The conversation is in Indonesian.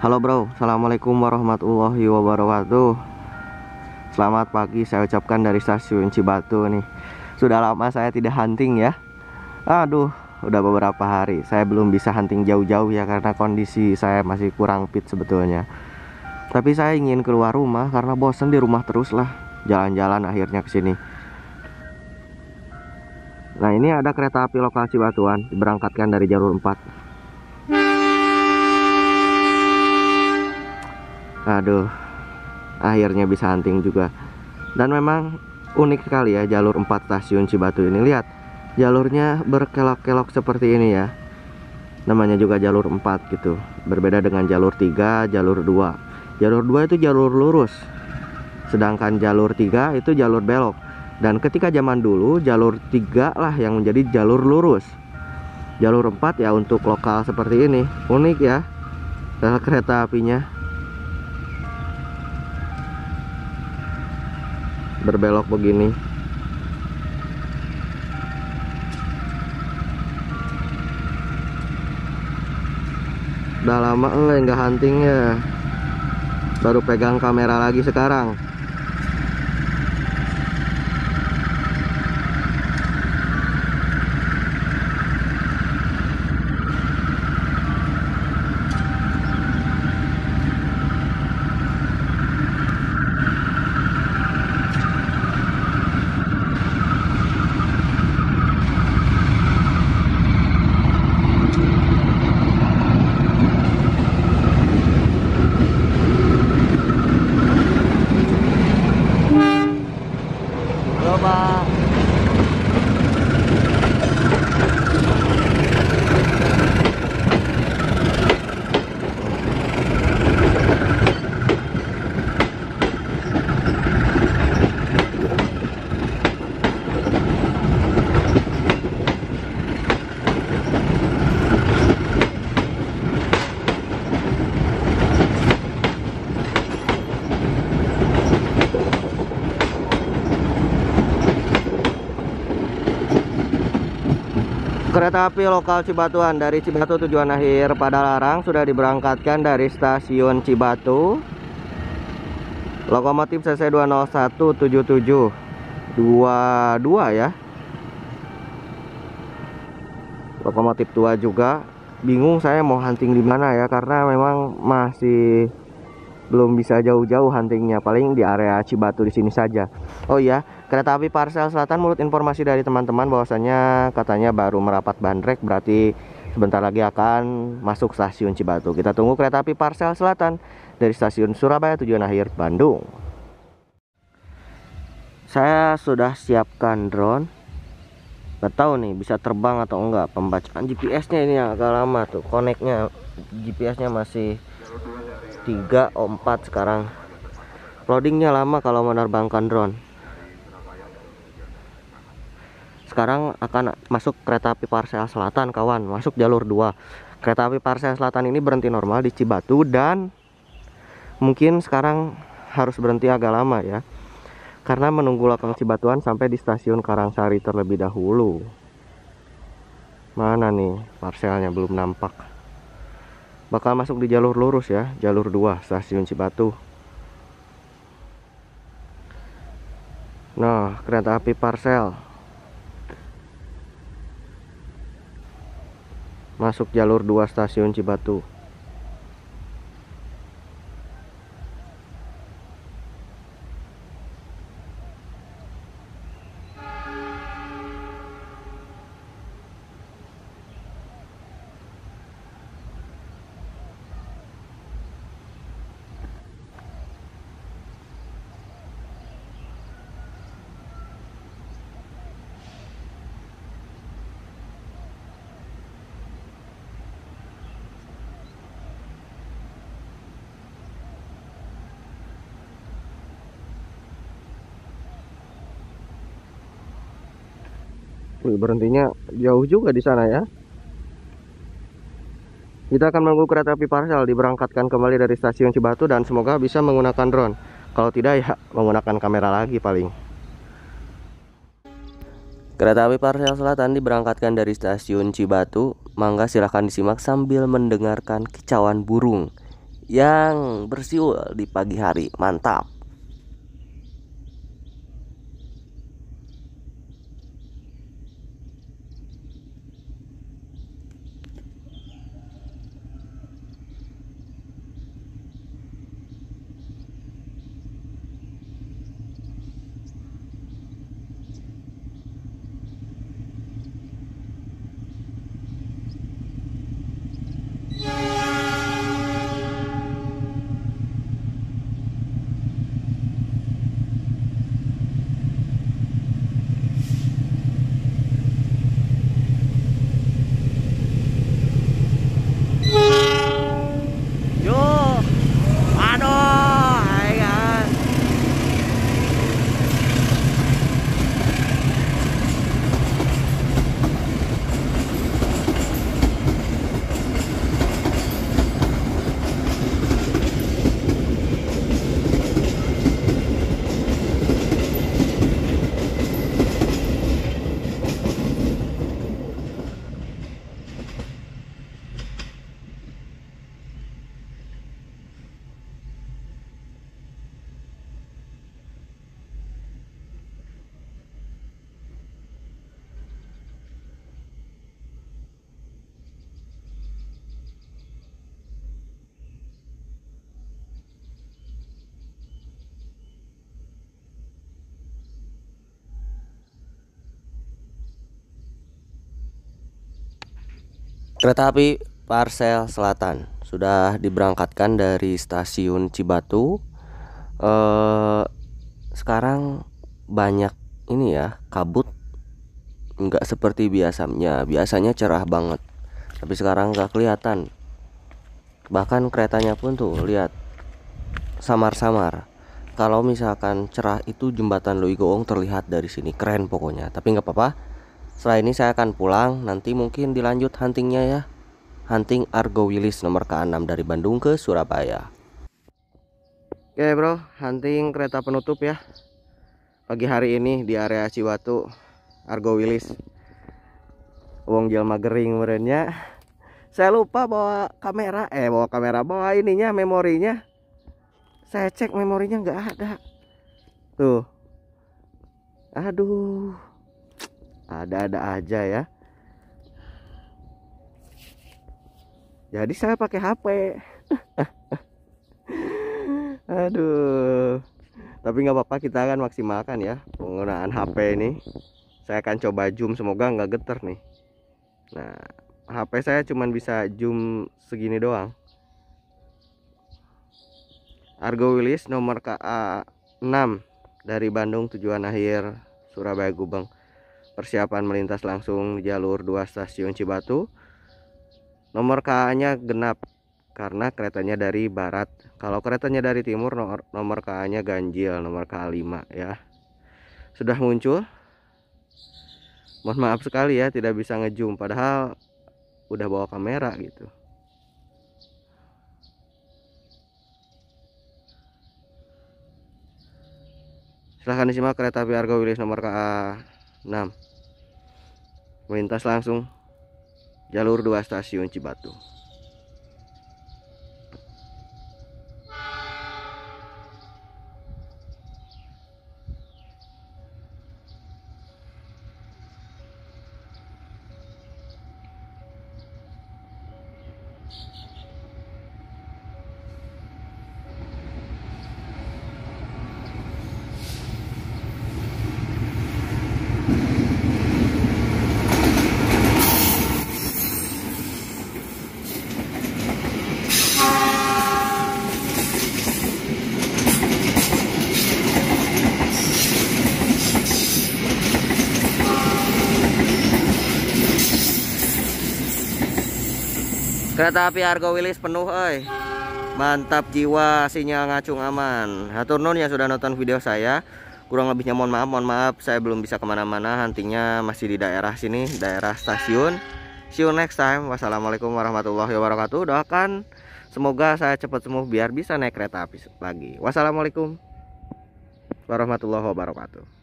Halo bro, Assalamualaikum warahmatullahi wabarakatuh Selamat pagi saya ucapkan dari stasiun Cibatu nih Sudah lama saya tidak hunting ya Aduh, udah beberapa hari Saya belum bisa hunting jauh-jauh ya karena kondisi saya masih kurang fit sebetulnya Tapi saya ingin keluar rumah karena bosen di rumah terus lah Jalan-jalan akhirnya kesini. Nah ini ada kereta api lokal Cibatuan Diberangkatkan dari jalur 4 aduh akhirnya bisa hunting juga dan memang unik sekali ya jalur 4 stasiun Cibatu ini lihat jalurnya berkelok-kelok seperti ini ya namanya juga jalur 4 gitu berbeda dengan jalur 3 jalur 2 jalur 2 itu jalur lurus sedangkan jalur 3 itu jalur belok dan ketika zaman dulu jalur 3 lah yang menjadi jalur lurus Jalur 4 ya untuk lokal seperti ini Unik ya kereta apinya berbelok begini udah lama enggak hunting ya baru pegang kamera lagi sekarang Kereta api lokal Cibatuan dari Cibatu tujuan akhir pada larang sudah diberangkatkan dari stasiun Cibatu. Lokomotif CC 20177 22 ya. Lokomotif tua juga. Bingung saya mau hunting di mana ya karena memang masih belum bisa jauh-jauh huntingnya, paling di area Cibatu di sini saja. Oh iya, kereta api Parsel Selatan menurut informasi dari teman-teman bahwasanya katanya baru merapat bandrek berarti sebentar lagi akan masuk stasiun Cibatu. Kita tunggu kereta api Parsel Selatan dari stasiun Surabaya tujuan akhir Bandung. Saya sudah siapkan drone. Gak tahu nih bisa terbang atau enggak pembacaan GPS-nya ini agak lama tuh. Koneknya GPS-nya masih 3 oh 4 sekarang. Loadingnya lama kalau menerbangkan drone. sekarang akan masuk kereta api Parsel Selatan kawan masuk jalur 2 kereta api Parsel Selatan ini berhenti normal di Cibatu dan mungkin sekarang harus berhenti agak lama ya karena menunggu lokal Cibatuan sampai di stasiun Karangsari terlebih dahulu mana nih parselnya belum nampak bakal masuk di jalur lurus ya jalur 2 stasiun Cibatu Nah, kereta api Parsel masuk jalur dua stasiun Cibatu Wih, berhentinya jauh juga di sana ya. Kita akan menunggu kereta api parsel diberangkatkan kembali dari stasiun Cibatu dan semoga bisa menggunakan drone. Kalau tidak ya menggunakan kamera lagi paling. Kereta api parsel selatan diberangkatkan dari stasiun Cibatu. Mangga silahkan disimak sambil mendengarkan kicauan burung yang bersiul di pagi hari. Mantap! Kereta api Parsel Selatan sudah diberangkatkan dari stasiun Cibatu. Eh, sekarang banyak ini ya kabut, Enggak seperti biasanya. Biasanya cerah banget, tapi sekarang nggak kelihatan. Bahkan keretanya pun tuh lihat samar-samar. Kalau misalkan cerah itu jembatan Louis terlihat dari sini keren pokoknya. Tapi nggak apa-apa, setelah ini saya akan pulang, nanti mungkin dilanjut huntingnya ya. Hunting Argo Wilis nomor K6 dari Bandung ke Surabaya. Oke bro, hunting kereta penutup ya. Pagi hari ini di area Ciwatu, Argo Wilis. Wong jelma gering merennya. Saya lupa bawa kamera, eh bawa kamera, bawa ininya, memorinya. Saya cek memorinya nggak ada. Tuh. Aduh ada-ada aja ya jadi saya pakai HP aduh tapi nggak apa-apa kita akan maksimalkan ya penggunaan HP ini saya akan coba zoom semoga nggak geter nih nah HP saya cuman bisa zoom segini doang Argo Wilis nomor KA 6 dari Bandung tujuan akhir Surabaya Gubeng persiapan melintas langsung jalur 2 stasiun Cibatu nomor KA-nya genap karena keretanya dari barat kalau keretanya dari timur nomor, nomor KA-nya ganjil nomor KA5 ya sudah muncul mohon maaf sekali ya tidak bisa ngejum. padahal udah bawa kamera gitu silahkan disimak kereta api Argo Wilis nomor KA 6 melintas langsung jalur dua stasiun Cibatu Kereta api Argo Wilis penuh, oi. Mantap jiwa, sinyal ngacung aman. Hatur nun yang sudah nonton video saya. Kurang lebihnya mohon maaf, mohon maaf saya belum bisa kemana-mana. Hantinya masih di daerah sini, daerah stasiun. See you next time. Wassalamualaikum warahmatullahi wabarakatuh. Doakan semoga saya cepat sembuh biar bisa naik kereta api lagi. Wassalamualaikum warahmatullahi wabarakatuh.